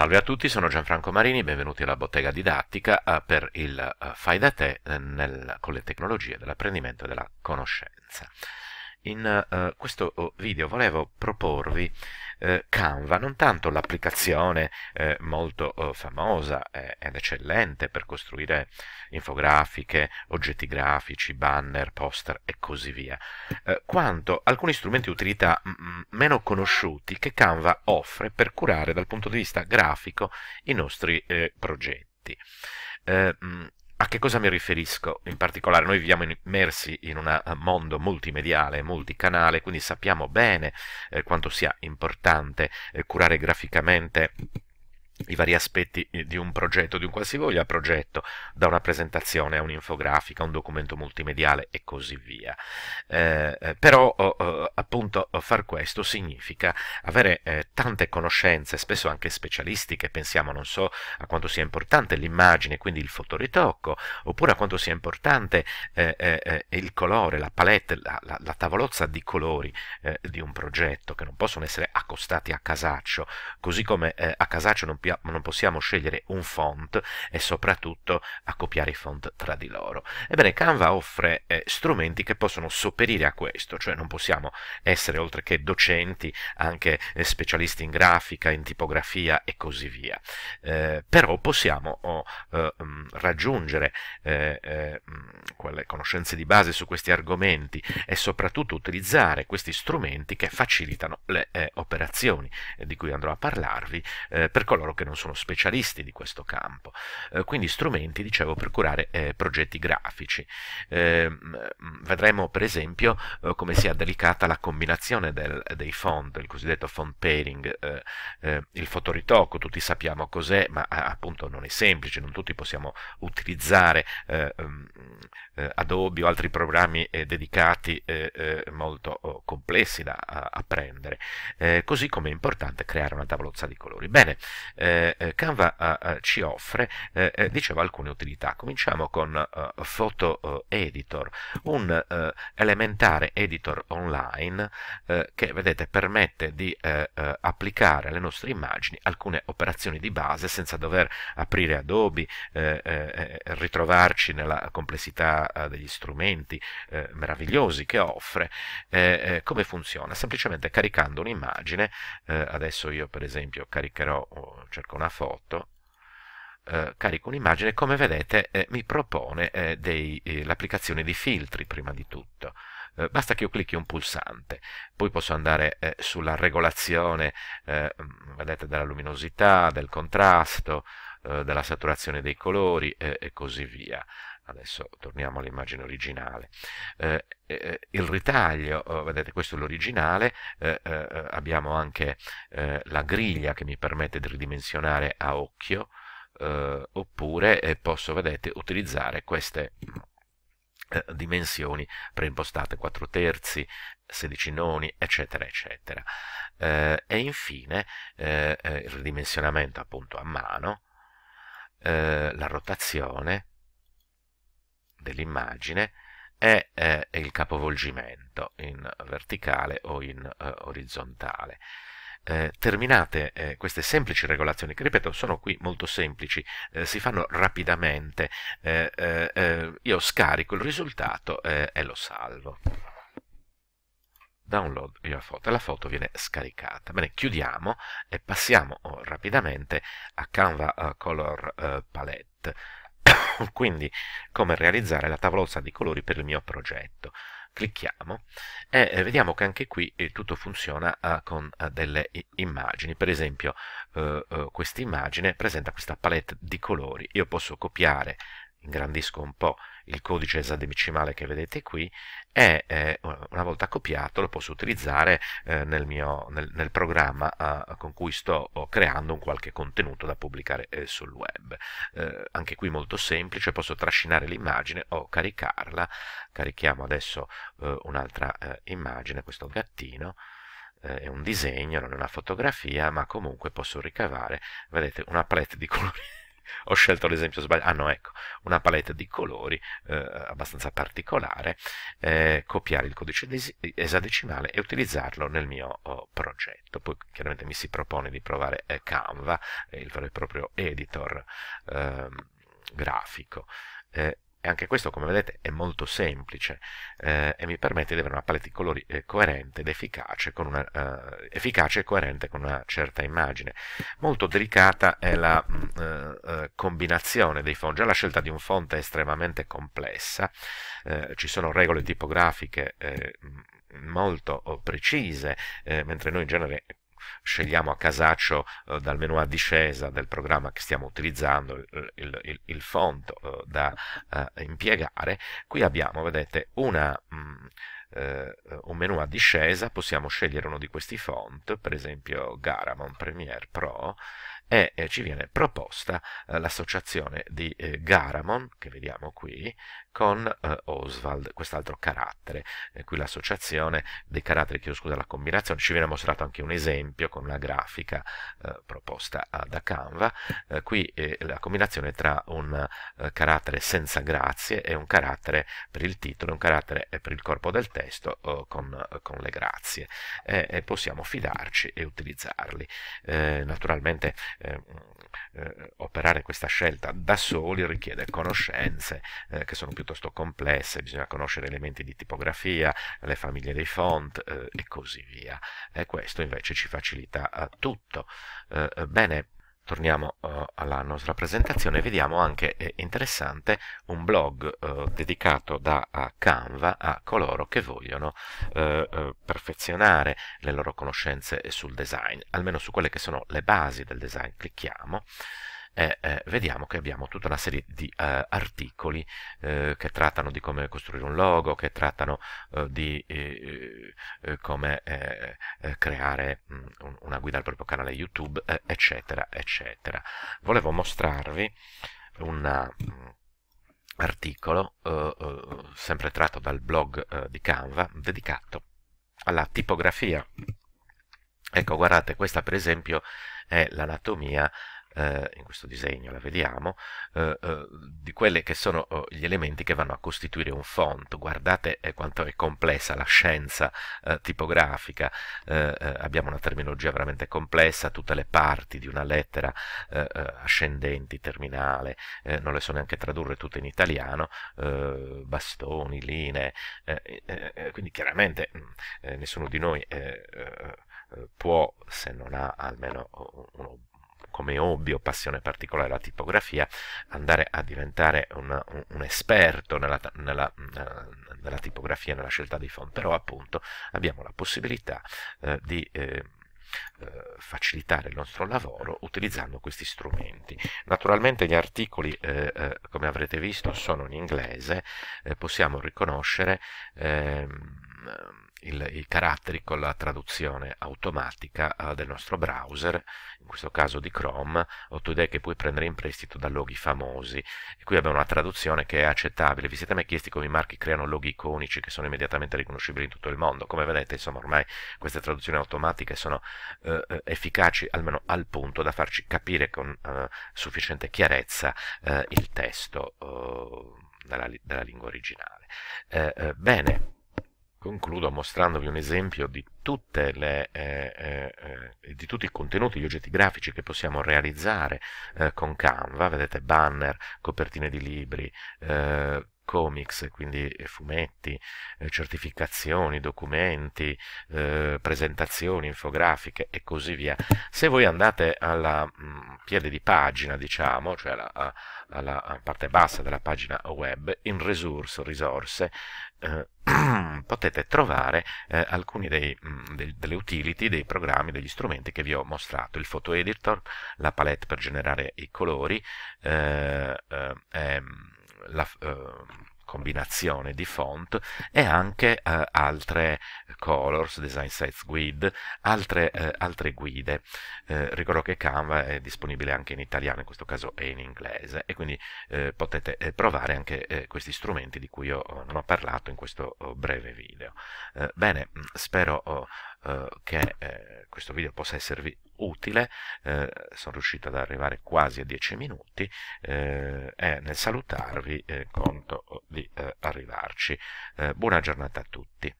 Salve a tutti, sono Gianfranco Marini, benvenuti alla bottega didattica eh, per il eh, Fai da te eh, nel, con le tecnologie dell'apprendimento e della conoscenza. In uh, questo oh, video volevo proporvi eh, Canva, non tanto l'applicazione eh, molto eh, famosa eh, ed eccellente per costruire infografiche, oggetti grafici, banner, poster e così via, eh, quanto alcuni strumenti di utilità meno conosciuti che Canva offre per curare dal punto di vista grafico i nostri eh, progetti. Eh, a che cosa mi riferisco? In particolare noi viviamo immersi in un eh, mondo multimediale, multicanale, quindi sappiamo bene eh, quanto sia importante eh, curare graficamente i vari aspetti eh, di un progetto, di un qualsivoglia progetto, da una presentazione a un'infografica, a un documento multimediale e così via. Eh, eh però eh, appunto oh, far questo significa avere eh, tante conoscenze, spesso anche specialistiche, pensiamo non so a quanto sia importante l'immagine, quindi il fotoritocco, oppure a quanto sia importante eh, il colore, la palette, la, la, la tavolozza di colori di un progetto, che non possono essere accostati a casaccio, così come a casaccio non piace copia, ma non possiamo scegliere un font e soprattutto accoppiare i font tra di loro. Ebbene, Canva offre eh, strumenti che possono sopperire a questo, cioè non possiamo essere oltre che docenti, anche eh, specialisti in grafica, in tipografia e così via. Eh, però possiamo oh, eh, mm, raggiungere eh, eh, mm, quelle conoscenze di base su questi argomenti e soprattutto utilizzare questi strumenti che facilitano le operazioni di cui andrò a parlarvi per coloro che che non sono specialisti di questo campo, eh, quindi strumenti, dicevo, per curare eh, progetti grafici. Eh, vedremo per esempio eh, come sia delicata la combinazione del, dei font, il cosiddetto font pairing, eh, eh, il fotoritocco, tutti sappiamo cos'è, ma appunto non è semplice, non tutti possiamo utilizzare mm, Adobe o altri programmi dedicati molto oh, complessi da apprendere, così come è importante creare una tavolozza di colori. Bene, eh, eh, Canva eh, ci offre, dicevo, alcune utilità. Cominciamo con Photo Editor, un elementare editor online che, vedete, permette di applicare alle nostre immagini alcune operazioni di base senza dover aprire Adobe, ritrovarci nella complessità degli strumenti meravigliosi che offre. come funziona? Semplicemente caricando un'immagine, adesso io per esempio caricherò oh, cerco una foto, eh, carico un'immagine, e come vedete eh, mi propone eh, eh, l'applicazione di filtri prima di tutto. Eh, basta che io clicchi un pulsante, poi posso andare eh, sulla regolazione, mm, vedete, della luminosità, del contrasto, della saturazione dei colori e così via adesso torniamo all'immagine originale, eh, eh, eh, il ritaglio, oh, vedete questo è l'originale, eh, eh, eh abbiamo anche la griglia che mi permette di ridimensionare a occhio, oppure posso, vedete, utilizzare queste dimensioni preimpostate 4 terzi 16 noni eccetera eccetera e infine il ridimensionamento appunto a mano la rotazione dell'immagine è eh, il capovolgimento in verticale o in eh, orizzontale. Eh, terminate eh, queste semplici regolazioni, che ripeto sono qui molto semplici, eh, si fanno rapidamente, eh, eh, eh, io scarico il risultato e lo salvo. Download your photo e la foto viene scaricata. Bene, chiudiamo e passiamo oh, rapidamente a Canva Color Palette. quindi come realizzare la tavolozza di colori per il mio progetto clicchiamo e eh, vediamo che anche qui eh, tutto funziona eh, con delle immagini per esempio questa immagine presenta questa palette di colori io posso copiare ingrandisco un po' il codice esadecimale che vedete qui e eh, una volta copiato lo posso utilizzare eh, nel, mio, nel, nel programma eh, con cui sto eh, creando un qualche contenuto da pubblicare eh, sul web. Eh, anche qui molto semplice, posso trascinare l'immagine o caricarla. Carichiamo adesso un'altra immagine, questo gattino è un disegno, non è una fotografia, ma comunque posso ricavare, vedete, una palette di colori ho scelto l'esempio sbagliato, ah no ecco, una palette di colori eh, abbastanza particolare, eh, copiare il codice esadecimale e utilizzarlo nel mio oh, progetto, poi chiaramente mi si propone di provare eh, Canva, eh, il vero e proprio editor ehm, grafico, eh, e anche questo, come vedete, è molto semplice eh, e mi permette di avere una palette di colori eh, coerente ed efficace, una, eh, efficace, e coerente con una certa immagine. Molto delicata è la mh, mm, eh, eh, combinazione dei fonti. già la scelta di un fonte è estremamente complessa, eh, ci sono regole tipografiche molto oh, precise, mentre noi in genere scegliamo a casaccio eh, dal menu a discesa del programma che stiamo utilizzando, il, il, il fonto eh, da eh, impiegare, qui abbiamo, vedete, una, mh, mm, eh, un menu a discesa, possiamo scegliere uno di questi font, per esempio Garamond Premiere Pro, e eh, ci viene proposta eh, l'associazione di eh, Garamon, che vediamo qui, con eh, Oswald, quest'altro carattere. qui l'associazione dei caratteri, chiedo scusa la combinazione, ci viene mostrato anche un esempio con una grafica eh, proposta da Canva. Eh, qui la combinazione tra un carattere senza grazie e un carattere per il titolo, un carattere per il corpo del testo con, con, le grazie. E possiamo fidarci e utilizzarli. naturalmente eh, mm, eh, operare questa scelta da soli richiede conoscenze eh, che sono piuttosto complesse, bisogna conoscere elementi di tipografia, le famiglie dei font eh, e così via. E questo invece ci facilita eh, tutto. bene, torniamo uh, alla nostra presentazione, vediamo anche eh, interessante un blog eh, dedicato da a Canva a coloro che vogliono eh, eh perfezionare le loro conoscenze sul design, almeno su quelle che sono le basi del design. Clicchiamo e eh, eh, vediamo che abbiamo tutta una serie di eh, articoli eh, che trattano di come costruire un logo, che trattano eh, di eh, come creare mh, mm, una guida al proprio canale YouTube, eccetera, eccetera. Volevo mostrarvi un mm, articolo, sempre tratto dal blog di Canva, dedicato alla tipografia Ecco, guardate, questa per esempio è l'anatomia eh, in questo disegno la vediamo, eh, eh, di quelli che sono eh, gli elementi che vanno a costituire un font. Guardate eh, quanto è complessa la scienza eh, tipografica, abbiamo una terminologia veramente complessa, tutte le parti di una lettera ascendenti, terminale, non le so neanche tradurre tutte in italiano, bastoni, linee, quindi chiaramente mm, nessuno di noi può, se non ha almeno uno come hobby o passione particolare la tipografia, andare a diventare un, un, esperto nella, nella, eh, nella tipografia, nella scelta dei font, però appunto abbiamo la possibilità eh, di... Eh, eh, facilitare il nostro lavoro utilizzando questi strumenti. Naturalmente gli articoli, eh, eh, come avrete visto, sono in inglese, eh, possiamo riconoscere ehm, Ehm, il, i caratteri con la traduzione automatica eh, del nostro browser, in questo caso di Chrome, o Today che puoi prendere in prestito da loghi famosi. E qui abbiamo una traduzione che è accettabile. Vi siete mai chiesti come i marchi creano loghi iconici che sono immediatamente riconoscibili in tutto il mondo? Come vedete, insomma, ormai queste traduzioni automatiche sono eh, eh efficaci almeno al punto da farci capire con eh, sufficiente chiarezza eh, il testo eh, della, dalla, lingua originale. bene. Concludo mostrandovi un esempio di, tutte le, eh, eh, eh, di, tutti i contenuti, gli oggetti grafici che possiamo realizzare eh, con Canva, vedete banner, copertine di libri, eh, comics, quindi eh, fumetti, eh, certificazioni, documenti, eh, presentazioni, infografiche e così via. Se voi andate alla mh, mm, piede di pagina, diciamo, cioè alla, alla parte bassa della pagina web, in resource, risorse, eh, potete trovare eh, alcuni dei, mh, mm, dei, delle utility, dei programmi, degli strumenti che vi ho mostrato, il photo editor, la palette per generare i colori, eh, la ehm, combinazione di font e anche eh, altre colors, design sites guide, altre, eh, altre guide. Eh, ricordo che Canva è disponibile anche in italiano, in questo caso è in inglese, e quindi potete provare anche questi strumenti di cui io non ho parlato in questo oh, breve video. bene, mm, spero oh, eh, che eh, questo video possa esservi utile, eh, sono riuscito ad arrivare quasi a 10 minuti eh, e nel salutarvi conto di arrivarci. buona giornata a tutti.